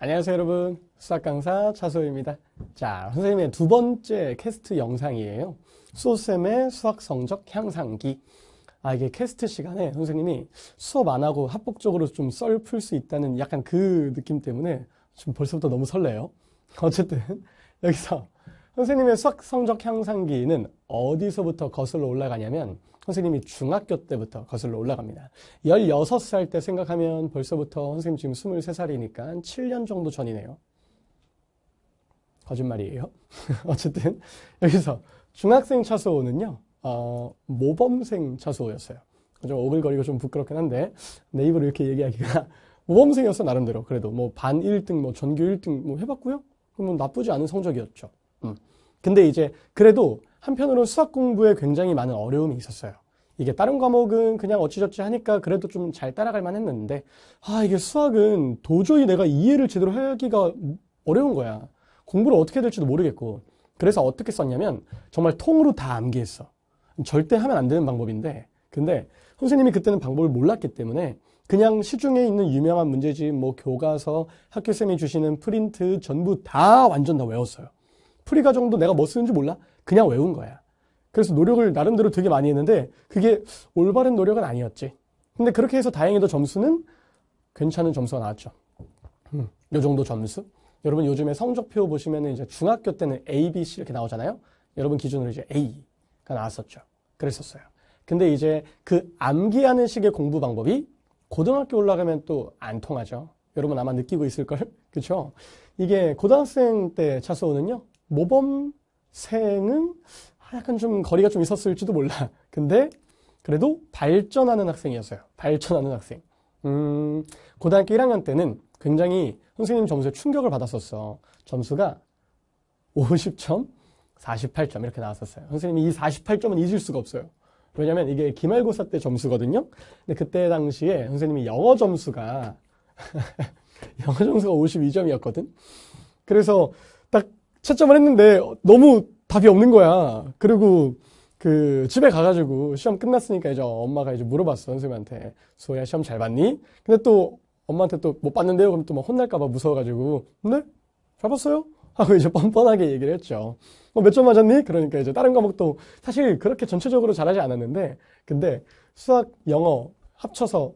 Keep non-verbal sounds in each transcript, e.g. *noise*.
안녕하세요 여러분 수학 강사 차소입니다 자 선생님의 두 번째 캐스트 영상이에요 수호쌤의 수학 성적 향상기 아 이게 캐스트 시간에 선생님이 수업 안 하고 합법적으로 좀 썰 풀 수 있다는 약간 그 느낌 때문에 지금 벌써부터 너무 설레요 어쨌든 *laughs* 여기서 선생님의 수학 성적 향상기는 어디서부터 거슬러 올라가냐면 선생님이 중학교 때부터 거슬러 올라갑니다. 16살 때 생각하면 벌써부터 선생님 지금 23살이니까 7년 정도 전이네요. 거짓말이에요. *laughs* 어쨌든 여기서 중학생 차수호는요. 어, 모범생 차수호였어요. 좀 오글거리고 좀 부끄럽긴 한데 네이버로 이렇게 얘기하기가 *laughs* 모범생이었어 나름대로 그래도 뭐 반 1등 뭐 전교 1등 뭐 해봤고요. 그럼 뭐 나쁘지 않은 성적이었죠. 음. 근데 이제 그래도 한편으로 수학 공부에 굉장히 많은 어려움이 있었어요. 이게 다른 과목은 그냥 어찌저찌 하니까 그래도 좀 잘 따라갈 만 했는데, 아, 이게 수학은 도저히 내가 이해를 제대로 하기가 어려운 거야. 공부를 어떻게 해야 될지도 모르겠고. 그래서 어떻게 썼냐면, 정말 통으로 다 암기했어. 절대 하면 안 되는 방법인데, 근데 선생님이 그때는 방법을 몰랐기 때문에 그냥 시중에 있는 유명한 문제집, 뭐 교과서, 학교쌤이 주시는 프린트 전부 다 완전 다 외웠어요. 프리 과정도 내가 뭐 쓰는지 몰라? 그냥 외운 거야. 그래서 노력을 나름대로 되게 많이 했는데 그게 올바른 노력은 아니었지. 근데 그렇게 해서 다행히도 점수는 괜찮은 점수가 나왔죠. 음, 요 정도 점수. 여러분 요즘에 성적표 보시면 이제 중학교 때는 A, B, C 이렇게 나오잖아요. 여러분 기준으로 이제 A가 나왔었죠. 그랬었어요. 근데 이제 그 암기하는 식의 공부 방법이 고등학교 올라가면 또 안 통하죠. 여러분 아마 느끼고 있을걸? *laughs* 그쵸? 이게 고등학생 때 차수호는요, 모범 생은 약간 좀 거리가 좀 있었을지도 몰라. 근데 그래도 발전하는 학생이었어요. 발전하는 학생. 음, 고등학교 1학년 때는 굉장히 선생님 점수에 충격을 받았었어. 점수가 50점, 48점 이렇게 나왔었어요. 선생님이 이 48점은 잊을 수가 없어요. 왜냐면 이게 기말고사 때 점수거든요. 근데 그때 당시에 선생님이 영어 점수가 *laughs* 영어 점수가 52점이었거든. 그래서 채점을 했는데 너무 답이 없는 거야. 그리고 그 집에 가가지고 시험 끝났으니까 이제 엄마가 이제 물어봤어 선생님한테 소야 희 시험 잘 봤니? 근데 또 엄마한테 또 못 봤는데요. 그럼 또막 혼날까봐 무서워가지고 네? 잘 봤어요? 하고 이제 뻔뻔하게 얘기를 했죠. 어, 몇점 맞았니? 그러니까 이제 다른 과목도 사실 그렇게 전체적으로 잘하지 않았는데 근데 수학, 영어 합쳐서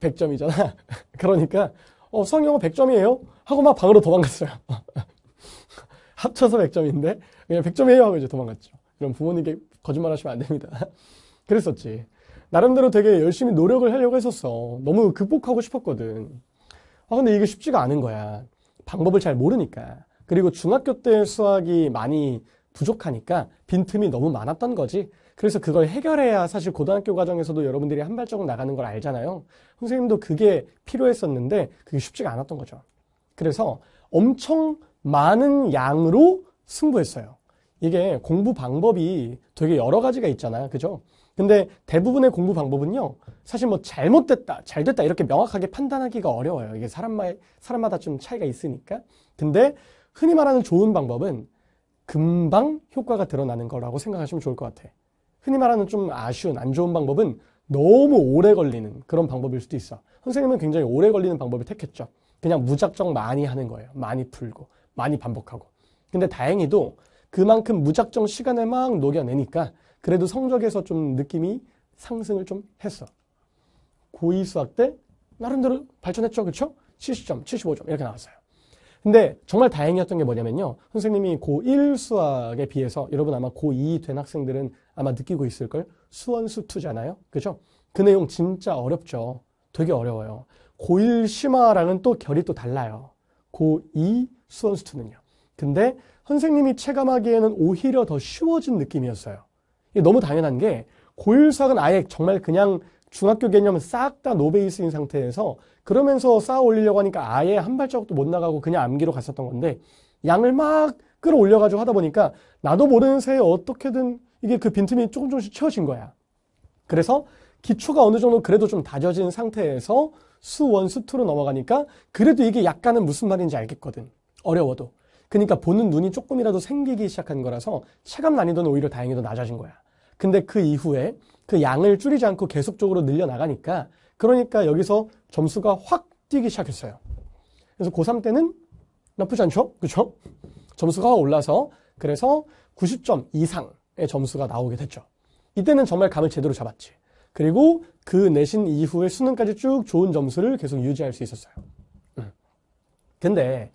100점이잖아. *laughs* 그러니까 어, 수학 영어 100점이에요. 하고 막 방으로 도망갔어요. *laughs* 합쳐서 100점인데 그냥 100점이에요 하고 이제 도망갔죠. 그럼 부모님께 거짓말 하시면 안 됩니다. *laughs* 그랬었지. 나름대로 되게 열심히 노력을 하려고 했었어. 너무 극복하고 싶었거든. 아 근데 이게 쉽지가 않은 거야. 방법을 잘 모르니까. 그리고 중학교 때 수학이 많이 부족하니까 빈틈이 너무 많았던 거지. 그래서 그걸 해결해야 사실 고등학교 과정에서도 여러분들이 한 발자국 나가는 걸 알잖아요. 선생님도 그게 필요했었는데 그게 쉽지가 않았던 거죠. 그래서 엄청 많은 양으로 승부했어요. 이게 공부 방법이 되게 여러 가지가 있잖아요. 그죠? 근데 대부분의 공부 방법은요. 사실 뭐 잘못됐다, 잘됐다 이렇게 명확하게 판단하기가 어려워요. 이게 사람마다, 사람마다 좀 차이가 있으니까. 근데 흔히 말하는 좋은 방법은 금방 효과가 드러나는 거라고 생각하시면 좋을 것 같아. 흔히 말하는 좀 아쉬운 안 좋은 방법은 너무 오래 걸리는 그런 방법일 수도 있어. 선생님은 굉장히 오래 걸리는 방법을 택했죠. 그냥 무작정 많이 하는 거예요. 많이 풀고, 많이 반복하고. 근데 다행히도 그만큼 무작정 시간을 막 녹여내니까 그래도 성적에서 좀 느낌이 상승을 좀 했어. 고2 수학 때 나름대로 발전했죠. 그렇죠? 70점, 75점 이렇게 나왔어요. 근데 정말 다행이었던 게 뭐냐면요. 선생님이 고1 수학에 비해서 여러분 아마 고2 된 학생들은 아마 느끼고 있을걸? 수원수 투잖아요. 그죠? 그 내용 진짜 어렵죠. 되게 어려워요. 고일심화라는또 결이 또 달라요. 고2 수원스투는요 근데 선생님이 체감하기에는 오히려 더 쉬워진 느낌이었어요. 너무 당연한 게고일 수학은 아예 정말 그냥 중학교 개념은 싹 다 노베이스인 상태에서 그러면서 쌓아 올리려고 하니까 아예 한 발자국도 못 나가고 그냥 암기로 갔었던 건데 양을 막 끌어올려가지고 하다 보니까 나도 모르는 새에 어떻게든 이게 그 빈틈이 조금 조금씩 채워진 거야. 그래서 기초가 어느 정도 그래도 좀 다져진 상태에서 수원, 수투로 넘어가니까 그래도 이게 약간은 무슨 말인지 알겠거든. 어려워도. 그러니까 보는 눈이 조금이라도 생기기 시작한 거라서 체감 난이도는 오히려 다행히도 낮아진 거야. 근데 그 이후에 그 양을 줄이지 않고 계속적으로 늘려나가니까 그러니까 여기서 점수가 확 뛰기 시작했어요. 그래서 고3 때는 나쁘지 않죠? 그쵸? 점수가 올라서 그래서 90점 이상의 점수가 나오게 됐죠. 이때는 정말 감을 제대로 잡았지. 그리고 그 내신 이후에 수능까지 쭉 좋은 점수를 계속 유지할 수 있었어요. 근데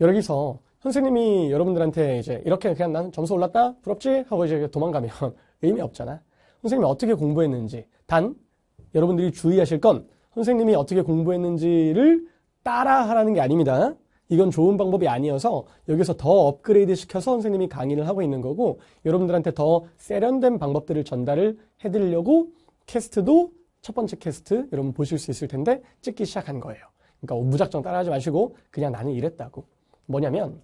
여기서 선생님이 여러분들한테 이제 이렇게 그냥 난 점수 올랐다 부럽지 하고 이제 도망가면 *laughs* 의미 없잖아. 선생님이 어떻게 공부했는지 단 여러분들이 주의하실 건 선생님이 어떻게 공부했는지를 따라하라는 게 아닙니다. 이건 좋은 방법이 아니어서 여기서 더 업그레이드 시켜서 선생님이 강의를 하고 있는 거고 여러분들한테 더 세련된 방법들을 전달을 해드리려고 캐스트도 첫 번째 캐스트 여러분 보실 수 있을 텐데 찍기 시작한 거예요. 그러니까 어, 무작정 따라하지 마시고 그냥 나는 이랬다고. 뭐냐면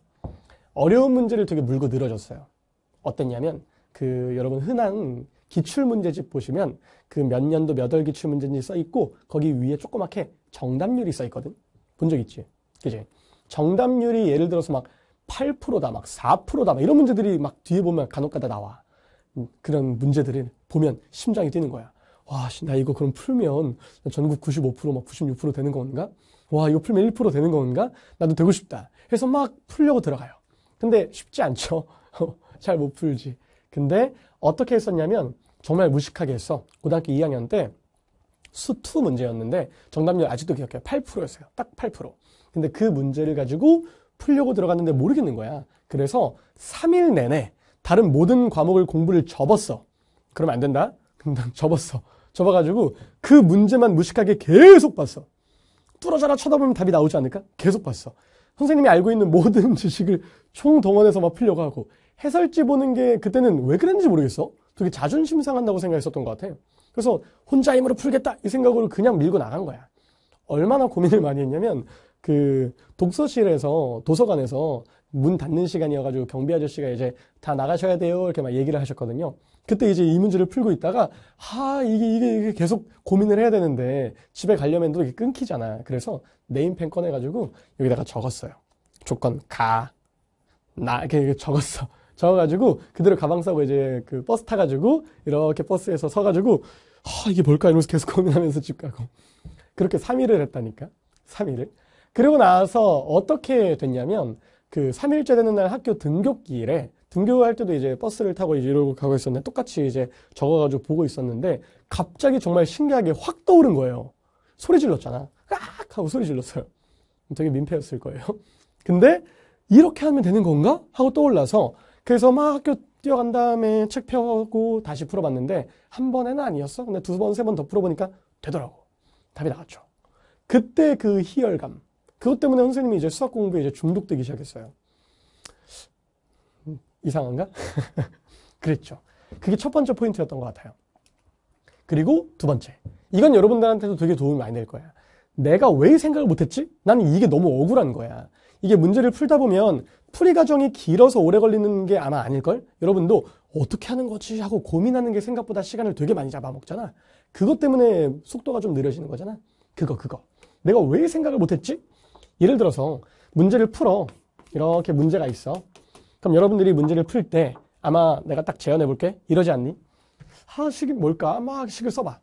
어려운 문제를 되게 물고 늘어졌어요. 어땠냐면 그 여러분 흔한 기출문제집 보시면 그 몇 년도 몇 월 기출문제인지 써 있고 거기 위에 조그맣게 정답률이 써 있거든. 본 적 있지? 그지? 정답률이 예를 들어서 막 8%다, 막 4%다, 막 이런 문제들이 막 뒤에 보면 간혹 가다 나와. 음, 그런 문제들을 보면 심장이 뛰는 거야. 와, 나 이거 그럼 풀면 전국 95%, 막 96% 되는 건가? 와, 이거 풀면 1% 되는 건가? 나도 되고 싶다. 해서 막 풀려고 들어가요. 근데 쉽지 않죠. *laughs* 잘 못 풀지. 근데 어떻게 했었냐면 정말 무식하게 했어. 고등학교 2학년 때 수투 문제였는데 정답률 아직도 기억해요. 8%였어요. 딱 8%. 근데 그 문제를 가지고 풀려고 들어갔는데 모르겠는 거야. 그래서 3일 내내 다른 모든 과목을 공부를 접었어. 그러면 안 된다. *laughs* 접었어. 접어가지고 그 문제만 무식하게 계속 봤어. 뚫어져라 쳐다보면 답이 나오지 않을까? 계속 봤어. 선생님이 알고 있는 모든 *laughs* 지식을 총동원해서 막 풀려고 하고 해설지 보는 게 그때는 왜 그랬는지 모르겠어. 되게 자존심 상한다고 생각했었던 것 같아. 요 그래서 혼자 힘으로 풀겠다 이 생각으로 그냥 밀고 나간 거야. 얼마나 고민을 많이 했냐면 그 독서실에서 도서관에서 문 닫는 시간이어가지고 경비 아저씨가 이제 다 나가셔야 돼요 이렇게 막 얘기를 하셨거든요. 그때 이제 이 문제를 풀고 있다가 아 이게 이게, 이게 계속 고민을 해야 되는데 집에 가려면 또 이게 끊기잖아. 그래서 네임펜 꺼내가지고 여기다가 적었어요. 조건 가 나 이렇게 적었어. *laughs* 적어가지고 그대로 가방 싸고 이제 그 버스 타가지고 이렇게 버스에서 서가지고 아 이게 뭘까 이러면서 계속 *laughs* 고민하면서 집 가고 그렇게 3일을 했다니까 3일을. 그리고 나서 어떻게 됐냐면 그 3일째 되는 날 학교 등교길에 등교할 때도 이제 버스를 타고 이제 이러고 가고 있었는데 똑같이 이제 적어가지고 보고 있었는데 갑자기 정말 신기하게 확 떠오른 거예요. 소리 질렀잖아. 깍 하고 소리 질렀어요. 되게 민폐였을 거예요. *laughs* 근데 이렇게 하면 되는 건가? 하고 떠올라서 그래서 막 학교 뛰어간 다음에 책 펴고 다시 풀어봤는데 한 번에는 아니었어. 근데 두 번, 세 번 더 풀어보니까 되더라고. 답이 나왔죠. 그때 그 희열감. 그것 때문에 선생님이 이제 수학 공부에 이제 중독되기 시작했어요. 이상한가? *laughs* 그랬죠. 그게 첫 번째 포인트였던 것 같아요. 그리고 두 번째. 이건 여러분들한테도 되게 도움이 많이 될 거야. 내가 왜 생각을 못했지? 나는 이게 너무 억울한 거야. 이게 문제를 풀다 보면 풀이 과정이 길어서 오래 걸리는 게 아마 아닐걸? 여러분도 어떻게 하는 거지? 하고 고민하는 게 생각보다 시간을 되게 많이 잡아먹잖아. 그것 때문에 속도가 좀 느려지는 거잖아. 그거, 그거. 내가 왜 생각을 못했지? 예를 들어서 문제를 풀어. 이렇게 문제가 있어. 그럼 여러분들이 문제를 풀 때 아마 내가 딱 재현해 볼게. 이러지 않니? 하, 식이 뭘까? 막 식을 써봐.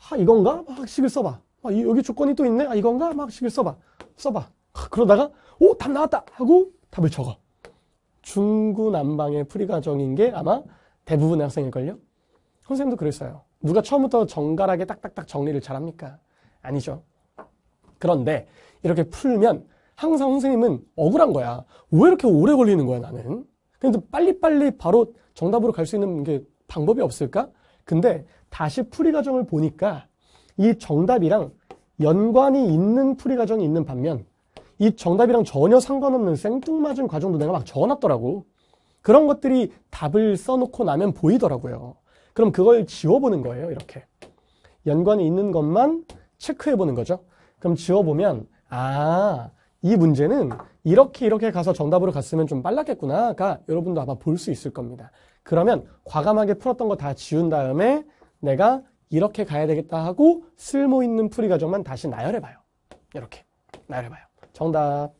하, 이건가? 막 식을 써봐. 아, 여기 조건이 또 있네? 아, 이건가? 막 식을 써봐. 써봐. 하, 그러다가, 오, 답 나왔다! 하고 답을 적어. 중구난방의 풀이과정인 게 아마 대부분의 학생일걸요? 선생님도 그랬어요. 누가 처음부터 정갈하게 딱딱딱 정리를 잘합니까? 아니죠. 그런데 이렇게 풀면 항상 선생님은 억울한 거야. 왜 이렇게 오래 걸리는 거야, 나는? 근데 빨리빨리 바로 정답으로 갈 수 있는 게 방법이 없을까? 근데 다시 풀이 과정을 보니까 이 정답이랑 연관이 있는 풀이 과정이 있는 반면 이 정답이랑 전혀 상관없는 생뚱맞은 과정도 내가 막 적어놨더라고. 그런 것들이 답을 써놓고 나면 보이더라고요. 그럼 그걸 지워보는 거예요, 이렇게. 연관이 있는 것만 체크해보는 거죠. 그럼 지워보면, 아, 이 문제는 이렇게 이렇게 가서 정답으로 갔으면 좀 빨랐겠구나가 여러분도 아마 볼 수 있을 겁니다. 그러면 과감하게 풀었던 거 다 지운 다음에 내가 이렇게 가야 되겠다 하고 쓸모있는 풀이 가정만 다시 나열해봐요. 이렇게 나열해봐요. 정답.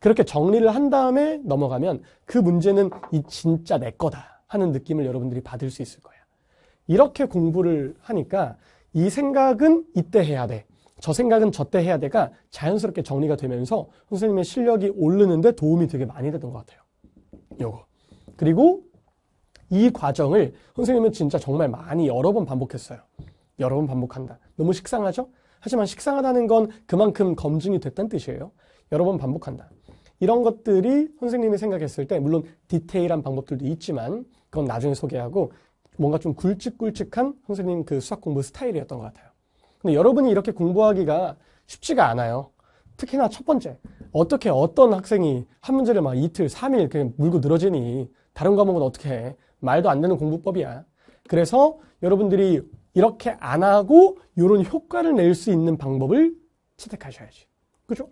그렇게 정리를 한 다음에 넘어가면 그 문제는 이 진짜 내 거다 하는 느낌을 여러분들이 받을 수 있을 거예요. 이렇게 공부를 하니까 이 생각은 이때 해야 돼. 저 생각은 저때 해야 돼가 자연스럽게 정리가 되면서 선생님의 실력이 오르는데 도움이 되게 많이 되던 것 같아요. 요거. 그리고 이 과정을 선생님은 진짜 정말 많이 여러 번 반복했어요. 여러 번 반복한다. 너무 식상하죠? 하지만 식상하다는 건 그만큼 검증이 됐다는 뜻이에요. 여러 번 반복한다. 이런 것들이 선생님이 생각했을 때 물론 디테일한 방법들도 있지만 그건 나중에 소개하고 뭔가 좀 굵직굵직한 선생님 그 수학 공부 스타일이었던 것 같아요. 근데 여러분이 이렇게 공부하기가 쉽지가 않아요. 특히나 첫 번째, 어떻게 어떤 학생이 한 문제를 막 이틀, 삼일 그냥 물고 늘어지니 다른 과목은 어떻게 해? 말도 안 되는 공부법이야. 그래서 여러분들이 이렇게 안 하고 이런 효과를 낼 수 있는 방법을 선택하셔야지. 그죠?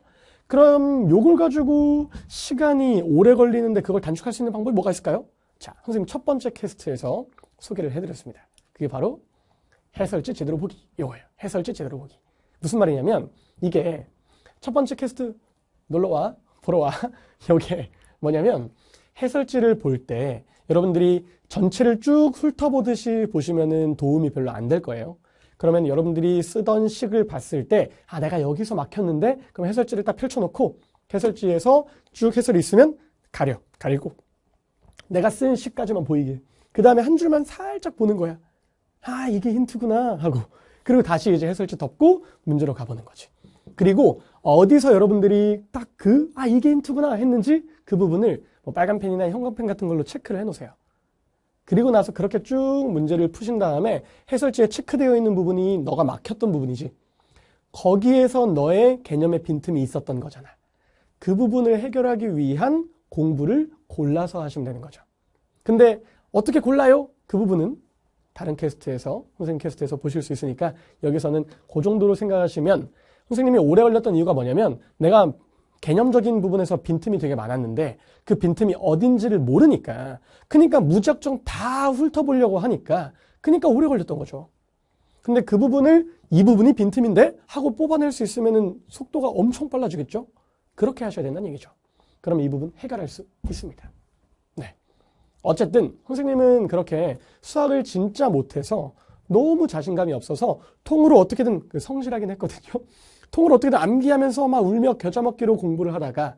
그럼 요걸 가지고 시간이 오래 걸리는데 그걸 단축할 수 있는 방법이 뭐가 있을까요? 자, 선생님 첫 번째 캐스트에서 소개를 해드렸습니다. 그게 바로 해설지 제대로 보기 이거예요. 해설지 제대로 보기. 무슨 말이냐면 이게 첫 번째 캐스트 놀러와 보러와 *laughs* 여기에 뭐냐면 해설지를 볼 때 여러분들이 전체를 쭉 훑어보듯이 보시면은 도움이 별로 안 될 거예요. 그러면 여러분들이 쓰던 식을 봤을 때아 내가 여기서 막혔는데 그럼 해설지를 딱 펼쳐놓고 해설지에서 쭉 해설이 있으면 가려 가리고 내가 쓴 식까지만 보이게 그 다음에 한 줄만 살짝 보는 거야. 아 이게 힌트구나 하고 그리고 다시 이제 해설지 덮고 문제로 가보는 거지. 그리고 어디서 여러분들이 딱 그 아 이게 힌트구나 했는지 그 부분을 뭐 빨간 펜이나 형광펜 같은 걸로 체크를 해놓으세요. 그리고 나서 그렇게 쭉 문제를 푸신 다음에 해설지에 체크되어 있는 부분이 너가 막혔던 부분이지. 거기에서 너의 개념의 빈틈이 있었던 거잖아. 그 부분을 해결하기 위한 공부를 골라서 하시면 되는 거죠. 근데 어떻게 골라요? 그 부분은 다른 캐스트에서 선생님 캐스트에서 보실 수 있으니까 여기서는 그 정도로 생각하시면 선생님이 오래 걸렸던 이유가 뭐냐면 내가 개념적인 부분에서 빈틈이 되게 많았는데 그 빈틈이 어딘지를 모르니까 그러니까 무작정 다 훑어보려고 하니까 그러니까 오래 걸렸던 거죠. 근데 그 부분을 이 부분이 빈틈인데 하고 뽑아낼 수 있으면 속도가 엄청 빨라지겠죠? 그렇게 하셔야 된다는 얘기죠. 그럼 이 부분 해결할 수 있습니다. 어쨌든 선생님은 그렇게 수학을 진짜 못해서 너무 자신감이 없어서 통으로 어떻게든 그 성실하긴 했거든요. *laughs* 통으로 어떻게든 암기하면서 막 울며 겨자 먹기로 공부를 하다가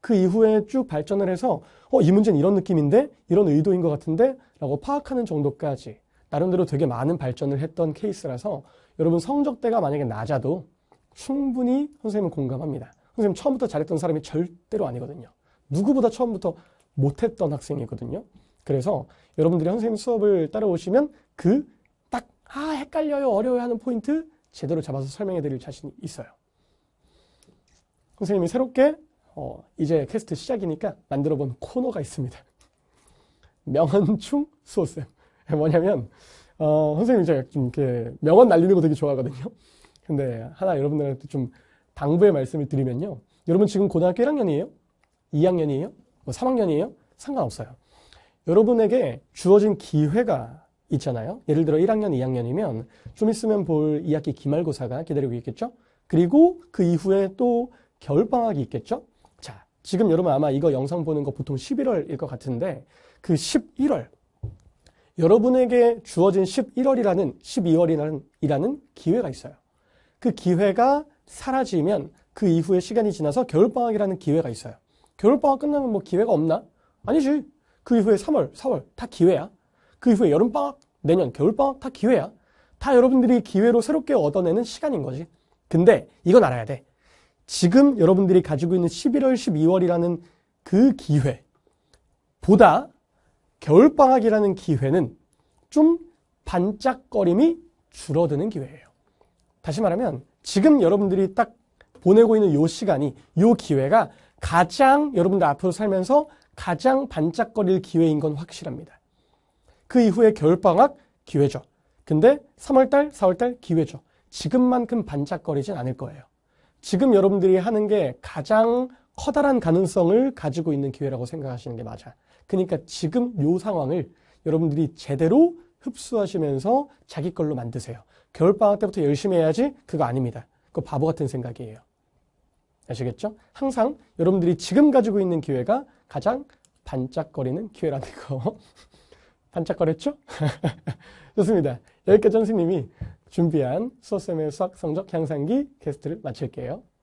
그 이후에 쭉 발전을 해서 어, 이 문제는 이런 느낌인데 이런 의도인 것 같은데 라고 파악하는 정도까지 나름대로 되게 많은 발전을 했던 케이스라서 여러분 성적대가 만약에 낮아도 충분히 선생님은 공감합니다. 선생님 처음부터 잘했던 사람이 절대로 아니거든요. 누구보다 처음부터 못했던 학생이거든요. 그래서 여러분들이 선생님 수업을 따라오시면 그 딱 아 헷갈려요 어려워 하는 포인트 제대로 잡아서 설명해 드릴 자신이 있어요. 선생님이 새롭게 어, 이제 캐스트 시작이니까 만들어 본 코너가 있습니다. *laughs* 명언충 수호쌤. *laughs* 뭐냐면, 어, 선생님 이 제가 좀 이렇게 명언 날리는 거 되게 좋아하거든요. 근데 하나 여러분들한테 좀 당부의 말씀을 드리면요. 여러분 지금 고등학교 1학년이에요? 2학년이에요? 뭐 3학년이에요? 상관없어요. 여러분에게 주어진 기회가 있잖아요. 예를 들어 1학년, 2학년이면 좀 있으면 볼 2학기 기말고사가 기다리고 있겠죠. 그리고 그 이후에 또 겨울방학이 있겠죠. 자, 지금 여러분 아마 이거 영상 보는 거 보통 11월일 것 같은데 그 11월 여러분에게 주어진 11월이라는 12월이라는 이라는 기회가 있어요. 그 기회가 사라지면 그 이후에 시간이 지나서 겨울방학이라는 기회가 있어요. 겨울방학 끝나면 뭐 기회가 없나? 아니지. 그 이후에 3월, 4월 다 기회야. 그 이후에 여름방학, 내년 겨울방학 다 기회야. 다 여러분들이 기회로 새롭게 얻어내는 시간인 거지. 근데 이건 알아야 돼. 지금 여러분들이 가지고 있는 11월, 12월이라는 그 기회 보다 겨울방학이라는 기회는 좀 반짝거림이 줄어드는 기회예요. 다시 말하면 지금 여러분들이 딱 보내고 있는 요 시간이 요 기회가 가장 여러분들 앞으로 살면서 가장 반짝거릴 기회인 건 확실합니다. 그 이후에 겨울방학 기회죠. 근데 3월달, 4월달 기회죠. 지금만큼 반짝거리진 않을 거예요. 지금 여러분들이 하는 게 가장 커다란 가능성을 가지고 있는 기회라고 생각하시는 게 맞아. 그러니까 지금 요 상황을 여러분들이 제대로 흡수하시면서 자기 걸로 만드세요. 겨울방학 때부터 열심히 해야지 그거 아닙니다. 그거 바보 같은 생각이에요. 아시겠죠? 항상 여러분들이 지금 가지고 있는 기회가 가장 반짝거리는 기회라는 거. *laughs* 반짝거렸죠? *laughs* 좋습니다. 여기까지 선생님이 준비한 수업쌤의 수학 성적 향상기 게스트를 마칠게요.